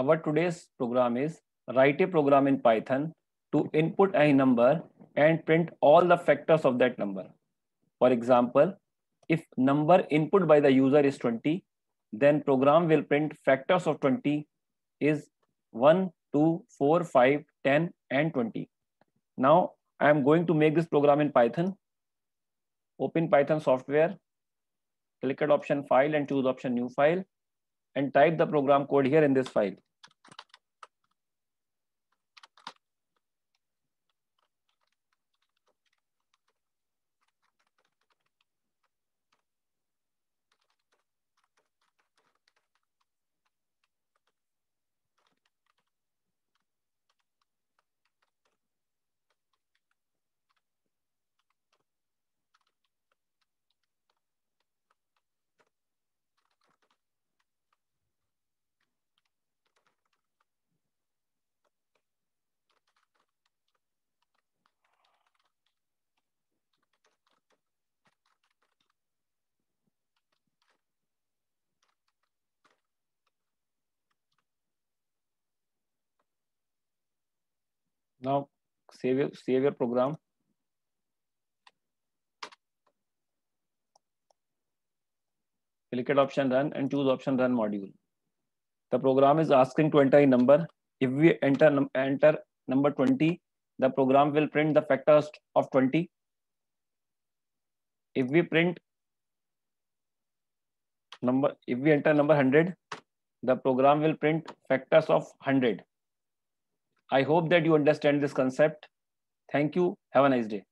our today's program is write a program in Python to input a number and print all the factors of that number. For example, if number input by the user is 20, then program will print factors of 20 is 1, 2, 4, 5, 10, and 20. Now I am going to make this program in Python. Open Python software, click at option file and choose option new file and type the program code here in this file. Now save your, save your program. Click at option run and choose option run module. The program is asking to enter a number. If we enter, enter number 20, the program will print the factors of 20. If we print number, if we enter number 100, the program will print factors of 100. I hope that you understand this concept. Thank you. Have a nice day.